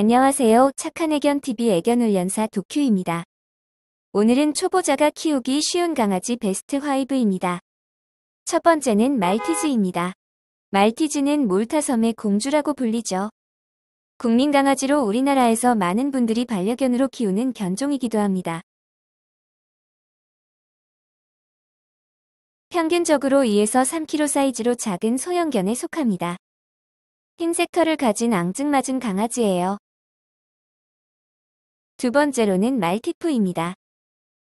안녕하세요. 착한 애견 TV 애견 훈련사 도큐입니다. 오늘은 초보자가 키우기 쉬운 강아지 베스트 5입니다. 첫 번째는 말티즈입니다. 말티즈는 몰타섬의 공주라고 불리죠. 국민 강아지로 우리나라에서 많은 분들이 반려견으로 키우는 견종이기도 합니다. 평균적으로 2에서 3kg 사이즈로 작은 소형견에 속합니다. 흰색 털을 가진 앙증맞은 강아지예요. 두 번째로는 말티푸입니다.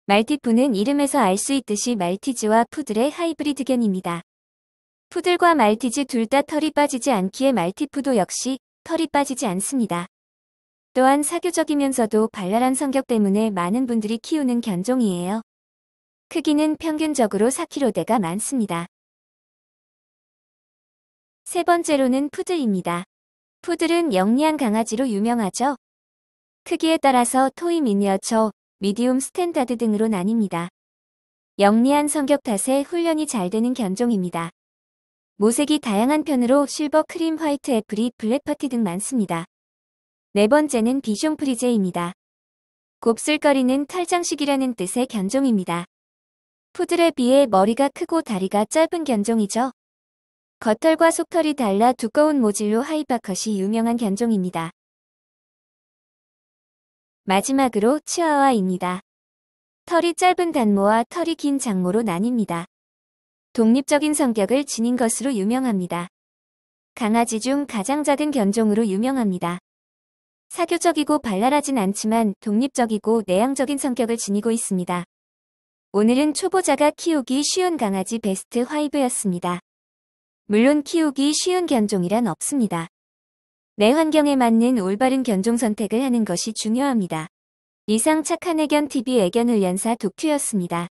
말티푸는 이름에서 알 수 있듯이 말티즈와 푸들의 하이브리드견입니다. 푸들과 말티즈 둘 다 털이 빠지지 않기에 말티푸도 역시 털이 빠지지 않습니다. 또한 사교적이면서도 발랄한 성격 때문에 많은 분들이 키우는 견종이에요. 크기는 평균적으로 4kg대가 많습니다. 세 번째로는 푸들입니다. 푸들은 영리한 강아지로 유명하죠. 크기에 따라서 토이 미니어처, 미디움 스탠다드 등으로 나뉩니다. 영리한 성격 탓에 훈련이 잘 되는 견종입니다. 모색이 다양한 편으로 실버 크림 화이트 애플이 블랙파티 등 많습니다. 네 번째는 비숑 프리제입니다. 곱슬거리는 탈장식이라는 뜻의 견종입니다. 푸들에 비해 머리가 크고 다리가 짧은 견종이죠. 겉털과 속털이 달라 두꺼운 모질로 하이바컷이 유명한 견종입니다. 마지막으로 치와와입니다. 털이 짧은 단모와 털이 긴 장모로 나뉩니다. 독립적인 성격을 지닌 것으로 유명합니다. 강아지 중 가장 작은 견종으로 유명합니다. 사교적이고 발랄하진 않지만 독립적이고 내향적인 성격을 지니고 있습니다. 오늘은 초보자가 키우기 쉬운 강아지 베스트 화이브였습니다 물론 키우기 쉬운 견종이란 없습니다. 내 환경에 맞는 올바른 견종 선택을 하는 것이 중요합니다. 이상 착한 애견TV 애견훈련사 도큐였습니다.